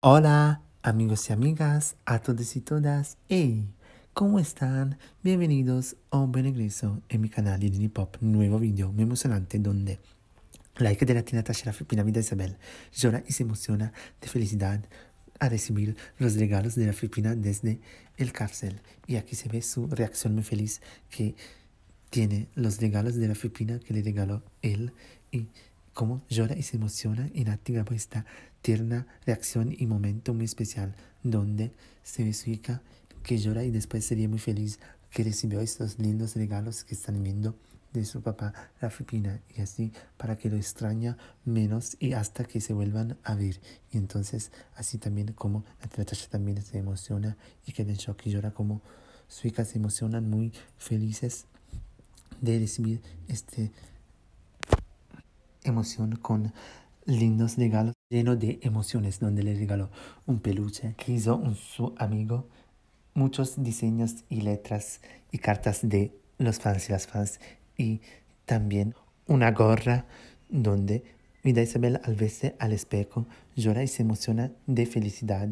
Hola amigos y amigas, a todos y todas, hey, ¿cómo están? Bienvenidos a un buen regreso en mi canal de Dini Pop, nuevo video muy emocionante donde la hija de la tía Natasha, Filipina, vida de Isabel, llora y se emociona de felicidad a recibir los regalos de la Filipina desde el cárcel. Y aquí se ve su reacción muy feliz que tiene los regalos de la Filipina que le regaló él y cómo llora y se emociona en activa por esta tierna reacción y momento muy especial donde se ve su que llora y después sería muy feliz que recibió estos lindos regalos que están viendo de su papá la Filipina y así para que lo extraña menos y hasta que se vuelvan a ver y entonces así también como la Natasha también se emociona y queda en shock y llora como su hija se emociona muy felices de recibir este emoción con lindos regalos lleno de emociones donde le regaló un peluche que hizo un, su amigo, muchos diseños y letras y cartas de los fans y las fans y también una gorra donde mi Isabel al verse al espejo llora y se emociona de felicidad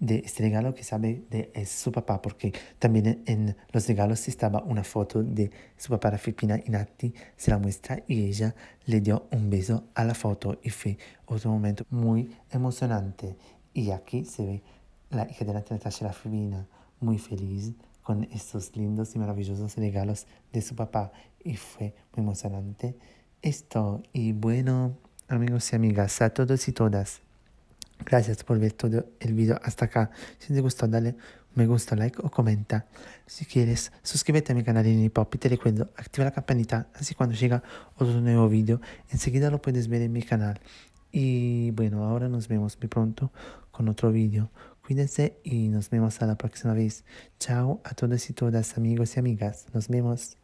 de este regalo que sabe de eh, su papá, porque también en los regalos estaba una foto de su papá, la Filipina Inatti se la muestra y ella le dio un beso a la foto y fue otro momento muy emocionante. Y aquí se ve la hija de la la Filipina, muy feliz con estos lindos y maravillosos regalos de su papá y fue muy emocionante esto. Y bueno, amigos y amigas, a todos y todas. Gracias por ver todo el video hasta acá. Si te gustó, dale me gusta, like o comenta. Si quieres, suscríbete a mi canal en Hip y te recuerdo, activa la campanita, así cuando llega otro nuevo video, enseguida lo puedes ver en mi canal. Y bueno, ahora nos vemos muy pronto con otro video. Cuídense y nos vemos a la próxima vez. Chao a todos y todas, amigos y amigas. Nos vemos.